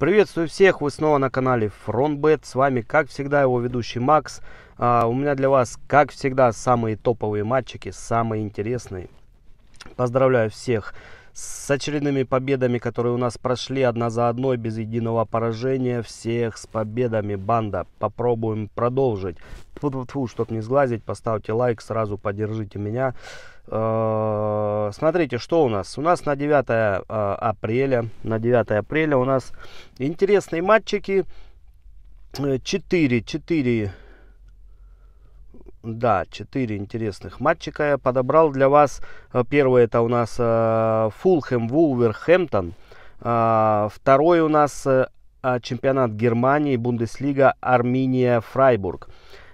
Приветствую всех, вы снова на канале FrontBet, с вами как всегда его ведущий Макс. А, у меня для вас как всегда самые топовые матчики, самые интересные. Поздравляю всех с очередными победами, которые у нас прошли одна за одной, без единого поражения. Всех с победами, банда. Попробуем продолжить. Фу-фу-фу, чтоб не сглазить, поставьте лайк, сразу поддержите меня. Э, смотрите, что у нас. У нас на 9 э, апреля, на 9 апреля у нас интересные матчики. 4, э, 4 да, четыре интересных матчика я подобрал для вас. Э, первый это у нас э, Фулхэм, Вулверхэмптон. Э, второй у нас чемпионат Германии, Бундеслига, Армения, Фрайбург.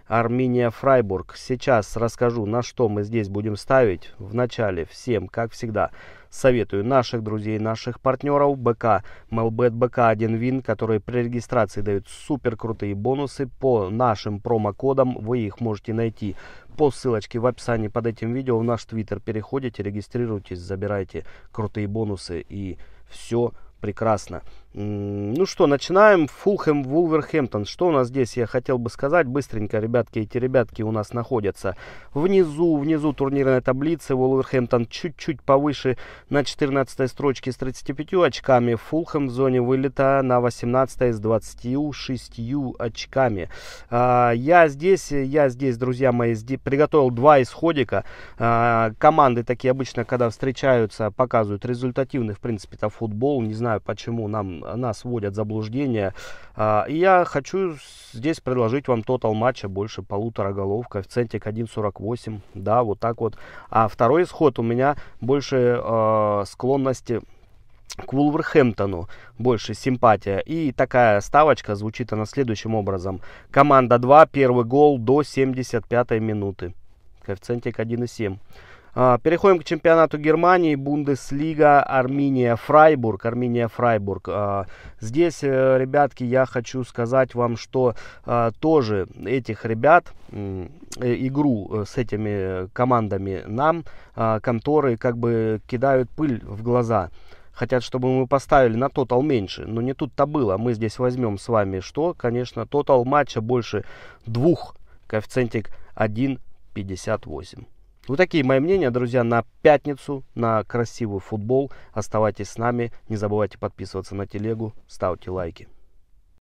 Армения Фрайбург. Сейчас расскажу, на что мы здесь будем ставить. Вначале всем, как всегда, советую наших друзей, наших партнеров БК, Melbet БК1 Вин, которые при регистрации дают супер крутые бонусы по нашим промокодам. Вы их можете найти по ссылочке в описании под этим видео в наш твиттер. Переходите, регистрируйтесь, забирайте крутые бонусы и все прекрасно. Ну что, начинаем. Фулхэм, Вулверхэмптон. Что у нас здесь, я хотел бы сказать быстренько, ребятки. Эти ребятки у нас находятся внизу, внизу турнирной таблицы. Вулверхэмптон чуть-чуть повыше на 14 строчке с 35 очками. Фулхэм в зоне вылета на 18 с 26 очками. А, я здесь, я здесь, друзья мои, приготовил два исходика. А, команды такие обычно, когда встречаются, показывают результативный, в принципе, то футбол. Не знаю, почему нам нас вводят в заблуждение. А, и я хочу здесь предложить вам тотал матча больше полутора голов, коэффициентик 1.48, да, вот так вот. А второй исход у меня больше э, склонности к Вулверхэмптону больше симпатия. И такая ставочка звучит она следующим образом. Команда 2, первый гол до 75 минуты. Коэффициентик 1,7. А, переходим к чемпионату Германии, Бундеслига, Армения, Фрайбург. Армения, Фрайбург. А, здесь, э, ребятки, я хочу сказать вам, что а, тоже этих ребят, э, игру э, с этими командами нам, конторы как бы кидают пыль в глаза. Хотят, чтобы мы поставили на тотал меньше. Но не тут-то было. Мы здесь возьмем с вами что? Конечно, тотал матча больше двух. Коэффициентик 1,58. Вот такие мои мнения, друзья, на пятницу, на красивый футбол. Оставайтесь с нами, не забывайте подписываться на телегу, ставьте лайки.